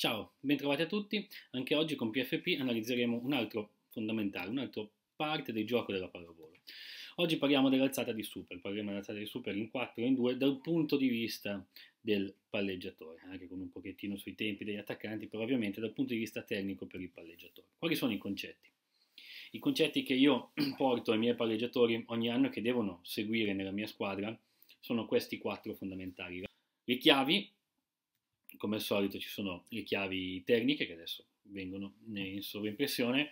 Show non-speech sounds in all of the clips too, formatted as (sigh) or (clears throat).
Ciao, bentrovati a tutti. Anche oggi con PFP analizzeremo un altro fondamentale, un'altra parte del gioco della pallavolo. Oggi parliamo dell'alzata di super, parliamo dell'alzata di super in 4 e in 2 dal punto di vista del palleggiatore, anche con un pochettino sui tempi degli attaccanti, però ovviamente dal punto di vista tecnico per il palleggiatore. Quali sono i concetti? I concetti che io (clears throat) porto ai miei palleggiatori ogni anno e che devono seguire nella mia squadra sono questi quattro fondamentali. Le chiavi come al solito ci sono le chiavi tecniche che adesso vengono in sovraimpressione.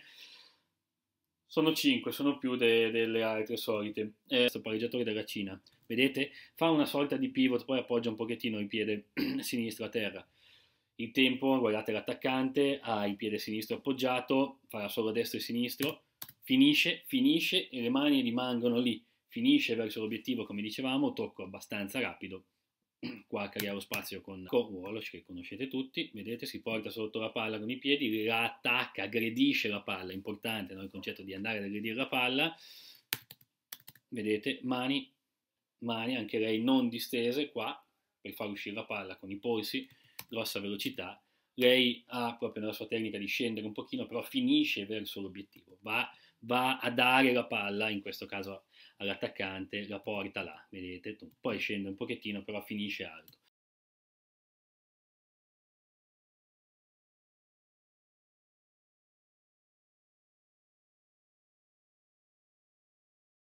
Sono 5, sono più de, delle altre solite. Eh, questo pareggiatore della Cina, vedete? Fa una sorta di pivot, poi appoggia un pochettino il piede (clears throat) sinistro a terra. Il tempo, guardate l'attaccante, ha il piede sinistro appoggiato, farà solo destro e sinistro, finisce, finisce e le mani rimangono lì. Finisce verso l'obiettivo, come dicevamo, tocco abbastanza rapido qua creiamo spazio con Corwolosh che conoscete tutti, vedete si porta sotto la palla con i piedi, la attacca, aggredisce la palla, importante no? il concetto di andare ad aggredire la palla, vedete mani, mani anche lei non distese qua per far uscire la palla con i polsi, grossa velocità, lei ha proprio nella sua tecnica di scendere un pochino però finisce verso l'obiettivo, va va a dare la palla, in questo caso all'attaccante, la porta là, vedete, poi scende un pochettino, però finisce alto.